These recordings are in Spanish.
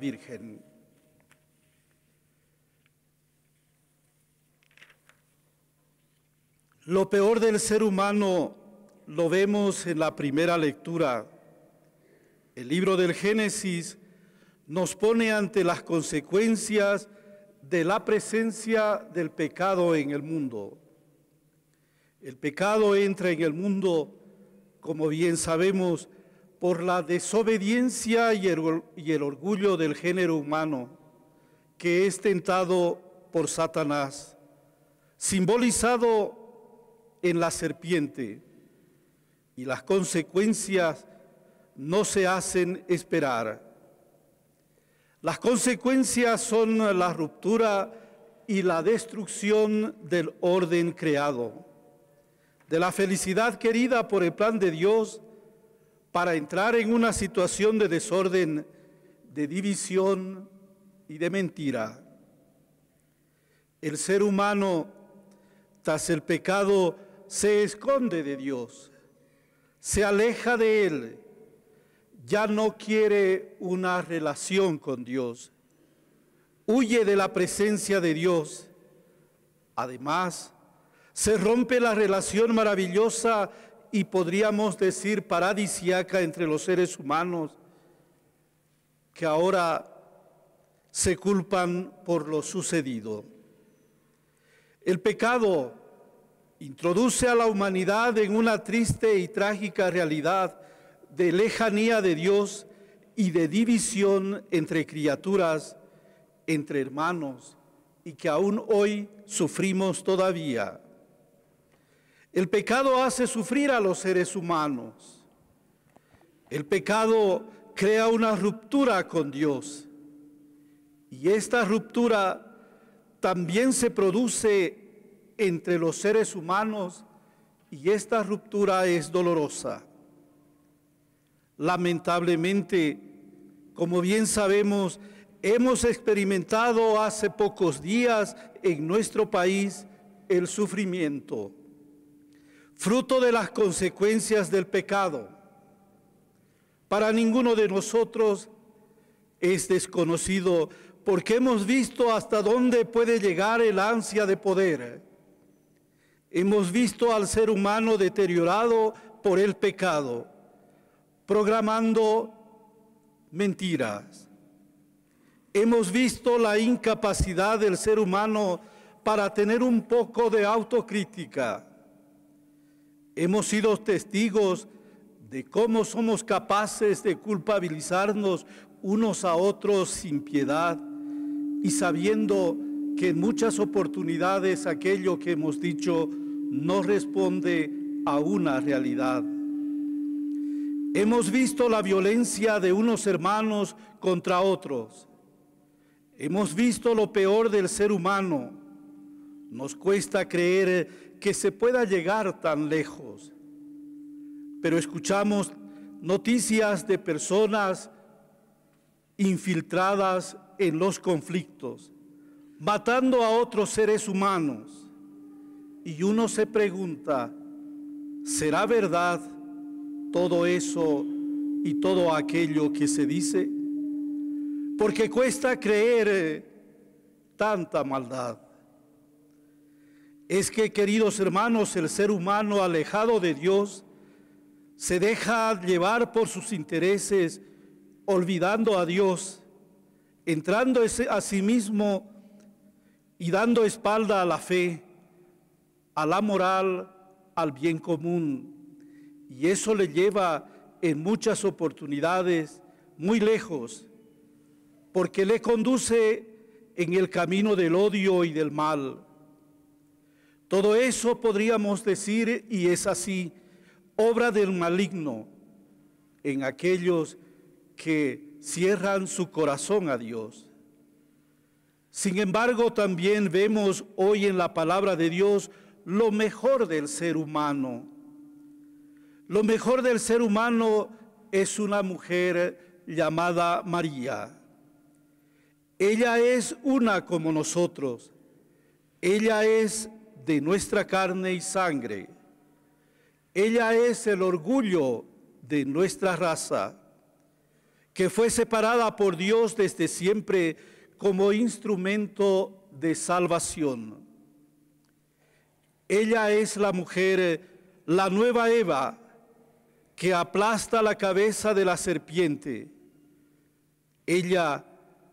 Virgen. Lo peor del ser humano lo vemos en la primera lectura. El libro del Génesis nos pone ante las consecuencias de la presencia del pecado en el mundo. El pecado entra en el mundo, como bien sabemos, por la desobediencia y el, orgullo del género humano que es tentado por Satanás, simbolizado en la serpiente, y las consecuencias no se hacen esperar. Las consecuencias son la ruptura y la destrucción del orden creado, de la felicidad querida por el plan de Dios para entrar en una situación de desorden, de división y de mentira. El ser humano, tras el pecado, se esconde de Dios, se aleja de Él, ya no quiere una relación con Dios, huye de la presencia de Dios. Además, se rompe la relación maravillosa y podríamos decir paradisiaca entre los seres humanos, que ahora se culpan por lo sucedido. El pecado introduce a la humanidad en una triste y trágica realidad de lejanía de Dios y de división entre criaturas, entre hermanos, y que aún hoy sufrimos todavía. El pecado hace sufrir a los seres humanos. El pecado crea una ruptura con Dios. Y esta ruptura también se produce entre los seres humanos y esta ruptura es dolorosa. Lamentablemente, como bien sabemos, hemos experimentado hace pocos días en nuestro país el sufrimiento fruto de las consecuencias del pecado. Para ninguno de nosotros es desconocido porque hemos visto hasta dónde puede llegar el ansia de poder. Hemos visto al ser humano deteriorado por el pecado, programando mentiras. Hemos visto la incapacidad del ser humano para tener un poco de autocrítica Hemos sido testigos de cómo somos capaces de culpabilizarnos unos a otros sin piedad y sabiendo que en muchas oportunidades aquello que hemos dicho no responde a una realidad. Hemos visto la violencia de unos hermanos contra otros. Hemos visto lo peor del ser humano. Nos cuesta creer que se pueda llegar tan lejos. Pero escuchamos noticias de personas infiltradas en los conflictos, matando a otros seres humanos. Y uno se pregunta, ¿será verdad todo eso y todo aquello que se dice? Porque cuesta creer tanta maldad es que, queridos hermanos, el ser humano alejado de Dios se deja llevar por sus intereses, olvidando a Dios, entrando a sí mismo y dando espalda a la fe, a la moral, al bien común. Y eso le lleva en muchas oportunidades muy lejos, porque le conduce en el camino del odio y del mal. Todo eso podríamos decir, y es así, obra del maligno en aquellos que cierran su corazón a Dios. Sin embargo, también vemos hoy en la palabra de Dios lo mejor del ser humano. Lo mejor del ser humano es una mujer llamada María. Ella es una como nosotros. Ella es de nuestra carne y sangre. Ella es el orgullo de nuestra raza, que fue separada por Dios desde siempre como instrumento de salvación. Ella es la mujer, la nueva Eva, que aplasta la cabeza de la serpiente. Ella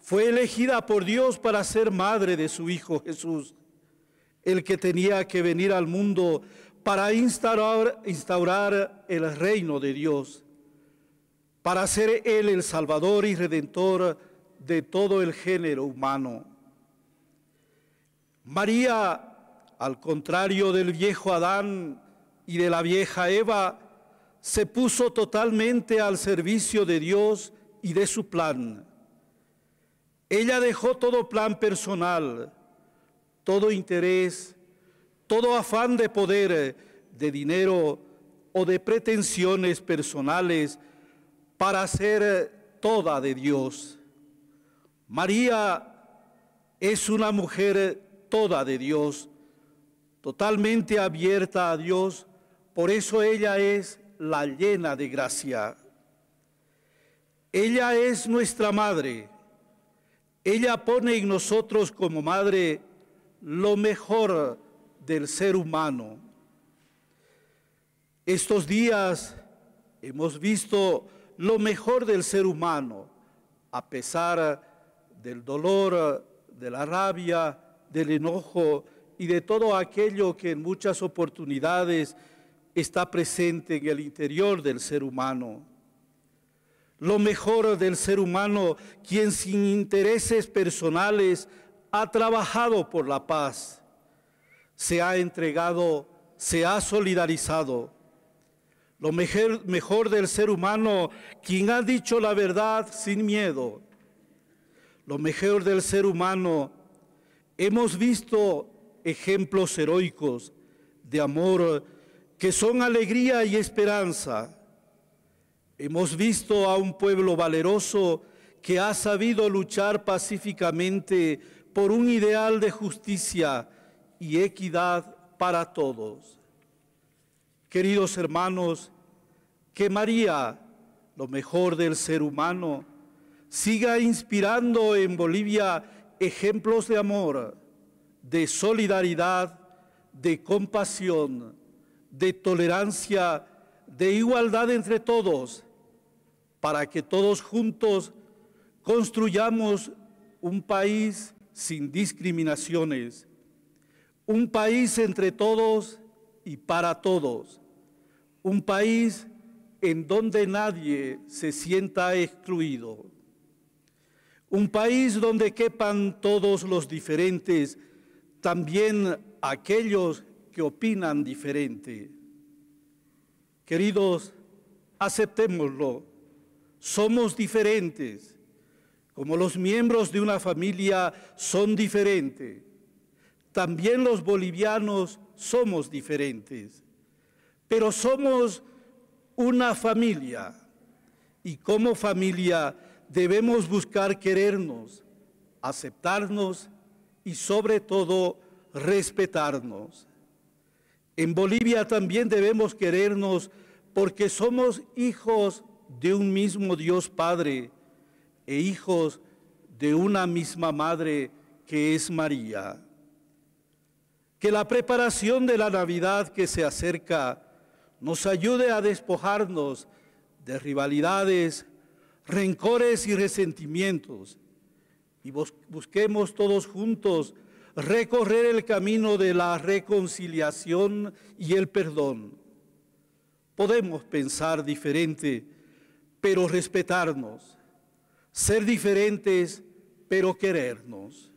fue elegida por Dios para ser madre de su Hijo Jesús el que tenía que venir al mundo para instaurar, el reino de Dios, para ser Él el Salvador y Redentor de todo el género humano. María, al contrario del viejo Adán y de la vieja Eva, se puso totalmente al servicio de Dios y de su plan. Ella dejó todo plan personal, todo interés, todo afán de poder, eh, de dinero o de pretensiones personales para ser eh, toda de Dios. María es una mujer eh, toda de Dios, totalmente abierta a Dios, por eso ella es la llena de gracia. Ella es nuestra madre. Ella pone en nosotros como madre lo mejor del ser humano. Estos días hemos visto lo mejor del ser humano, a pesar del dolor, de la rabia, del enojo y de todo aquello que en muchas oportunidades está presente en el interior del ser humano. Lo mejor del ser humano, quien sin intereses personales ha trabajado por la paz, se ha entregado, se ha solidarizado. Lo mejor, mejor del ser humano, quien ha dicho la verdad sin miedo. Lo mejor del ser humano, hemos visto ejemplos heroicos de amor que son alegría y esperanza. Hemos visto a un pueblo valeroso que ha sabido luchar pacíficamente por un ideal de justicia y equidad para todos. Queridos hermanos, que María, lo mejor del ser humano, siga inspirando en Bolivia ejemplos de amor, de solidaridad, de compasión, de tolerancia, de igualdad entre todos, para que todos juntos construyamos un país sin discriminaciones, un país entre todos y para todos, un país en donde nadie se sienta excluido, un país donde quepan todos los diferentes, también aquellos que opinan diferente. Queridos, aceptémoslo, somos diferentes, como los miembros de una familia son diferentes, también los bolivianos somos diferentes, pero somos una familia y como familia debemos buscar querernos, aceptarnos y sobre todo respetarnos. En Bolivia también debemos querernos porque somos hijos de un mismo Dios Padre e hijos de una misma madre que es María. Que la preparación de la Navidad que se acerca nos ayude a despojarnos de rivalidades, rencores y resentimientos y busquemos todos juntos recorrer el camino de la reconciliación y el perdón. Podemos pensar diferente, pero respetarnos ser diferentes, pero querernos.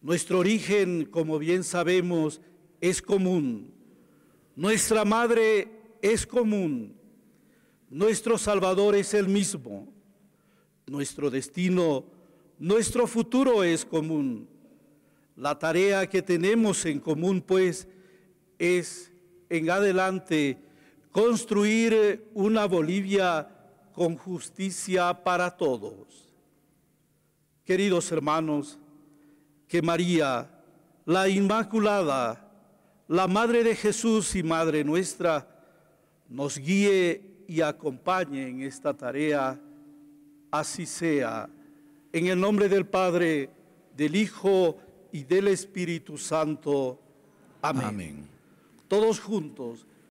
Nuestro origen, como bien sabemos, es común. Nuestra madre es común. Nuestro Salvador es el mismo. Nuestro destino, nuestro futuro es común. La tarea que tenemos en común, pues, es en adelante construir una Bolivia con justicia para todos. Queridos hermanos, que María, la Inmaculada, la Madre de Jesús y Madre nuestra, nos guíe y acompañe en esta tarea. Así sea. En el nombre del Padre, del Hijo y del Espíritu Santo. Amén. Todos juntos